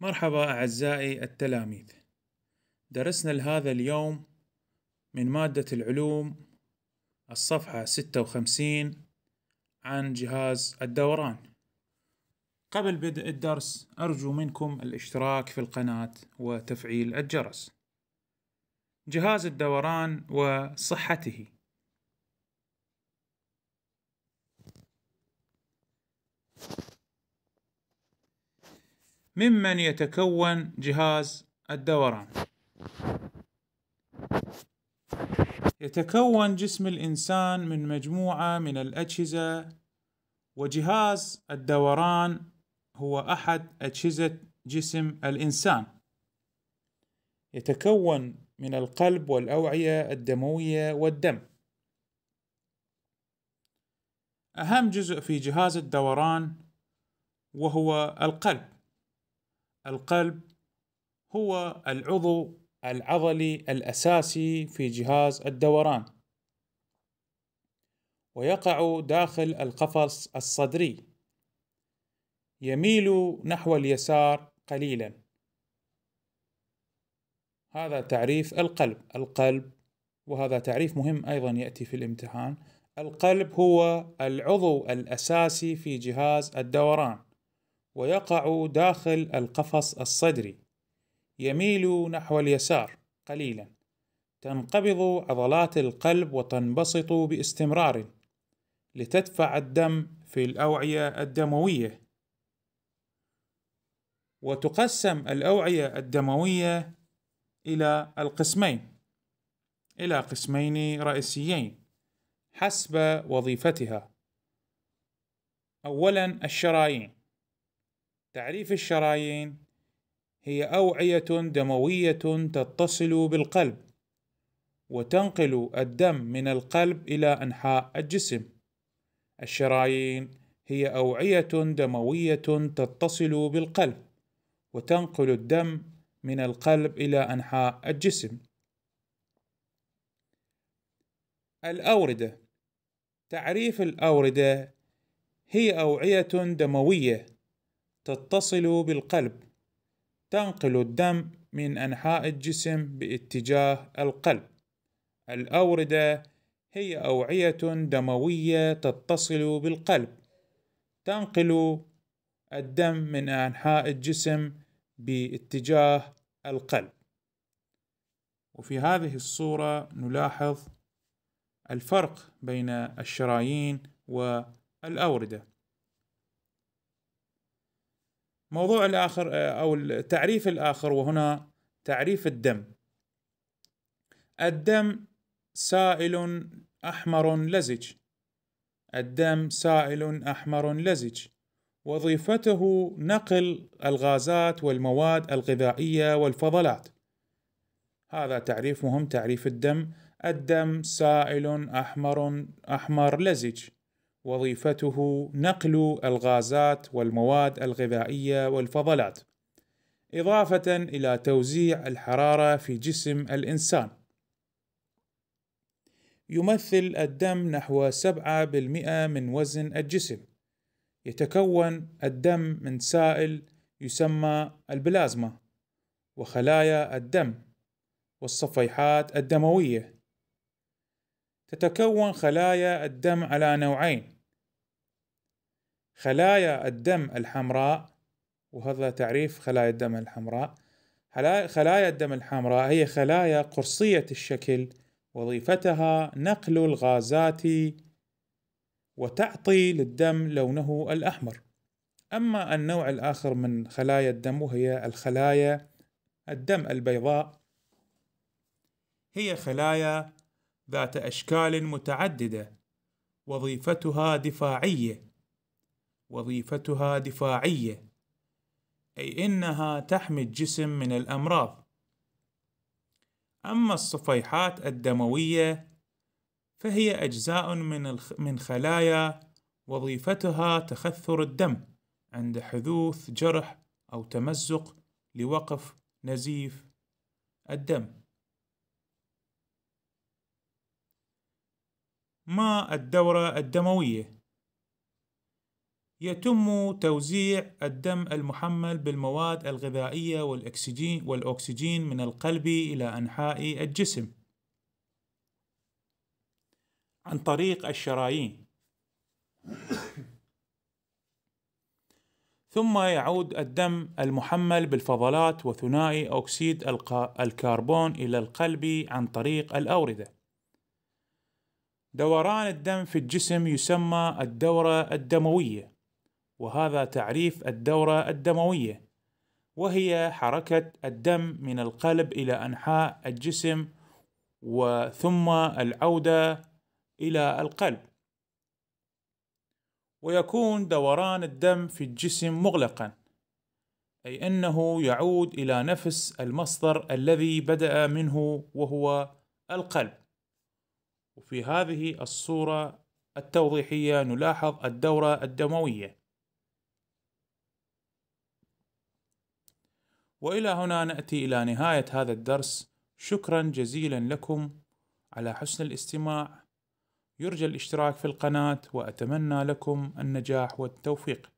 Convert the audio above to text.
مرحبا أعزائي التلاميذ درسنا لهذا اليوم من مادة العلوم الصفحة 56 عن جهاز الدوران قبل بدء الدرس أرجو منكم الاشتراك في القناة وتفعيل الجرس جهاز الدوران وصحته ممن يتكون جهاز الدوران يتكون جسم الإنسان من مجموعة من الأجهزة وجهاز الدوران هو أحد أجهزة جسم الإنسان يتكون من القلب والأوعية الدموية والدم أهم جزء في جهاز الدوران وهو القلب القلب هو العضو العضلي الأساسي في جهاز الدوران ويقع داخل القفص الصدري يميل نحو اليسار قليلا هذا تعريف القلب القلب وهذا تعريف مهم أيضا يأتي في الامتحان القلب هو العضو الأساسي في جهاز الدوران ويقع داخل القفص الصدري يميل نحو اليسار قليلا تنقبض عضلات القلب وتنبسط باستمرار لتدفع الدم في الأوعية الدموية وتقسم الأوعية الدموية إلى القسمين إلى قسمين رئيسيين حسب وظيفتها أولا الشرايين تعريف الشرايين هي أوعية دموية تتصل بالقلب وتنقل الدم من القلب إلى أنحاء الجسم. الشرايين هي أوعية دموية تتصل بالقلب وتنقل الدم من القلب إلى أنحاء الجسم. الأوردة تعريف الأوردة هي أوعية دموية تتصل بالقلب تنقل الدم من أنحاء الجسم باتجاه القلب الأوردة هي أوعية دموية تتصل بالقلب تنقل الدم من أنحاء الجسم باتجاه القلب وفي هذه الصورة نلاحظ الفرق بين الشرايين والأوردة موضوع الآخر آه، أو التعريف الآخر وهنا تعريف الدم الدم سائل أحمر لزج الدم سائل أحمر لزج وظيفته نقل الغازات والمواد الغذائية والفضلات هذا تعريف مهم تعريف الدم الدم سائل أحمر أحمر لزج وظيفته نقل الغازات والمواد الغذائية والفضلات إضافة إلى توزيع الحرارة في جسم الإنسان يمثل الدم نحو 7% من وزن الجسم يتكون الدم من سائل يسمى البلازما وخلايا الدم والصفيحات الدموية تتكون خلايا الدم على نوعين خلايا الدم الحمراء وهذا تعريف خلايا الدم الحمراء خلايا الدم الحمراء هي خلايا قرصية الشكل وظيفتها نقل الغازات وتعطي للدم لونه الأحمر أما النوع الآخر من خلايا الدم وهي الخلايا الدم البيضاء هي خلايا ذات أشكال متعددة وظيفتها دفاعية وظيفتها دفاعية أي إنها تحمي الجسم من الأمراض أما الصفيحات الدموية فهي أجزاء من من خلايا وظيفتها تخثر الدم عند حدوث جرح أو تمزق لوقف نزيف الدم ما الدورة الدموية. يتم توزيع الدم المحمل بالمواد الغذائية والأكسجين والأكسجين من القلب إلى أنحاء الجسم عن طريق الشرايين. ثم يعود الدم المحمل بالفضلات وثنائي أكسيد الكربون إلى القلب عن طريق الأوردة. دوران الدم في الجسم يسمى الدورة الدموية، وهذا تعريف الدورة الدموية، وهي حركة الدم من القلب إلى أنحاء الجسم وثم العودة إلى القلب. ويكون دوران الدم في الجسم مغلقًا، أي أنه يعود إلى نفس المصدر الذي بدأ منه وهو القلب. وفي هذه الصورة التوضيحية نلاحظ الدورة الدموية وإلى هنا نأتي إلى نهاية هذا الدرس شكرا جزيلا لكم على حسن الاستماع يرجى الاشتراك في القناة وأتمنى لكم النجاح والتوفيق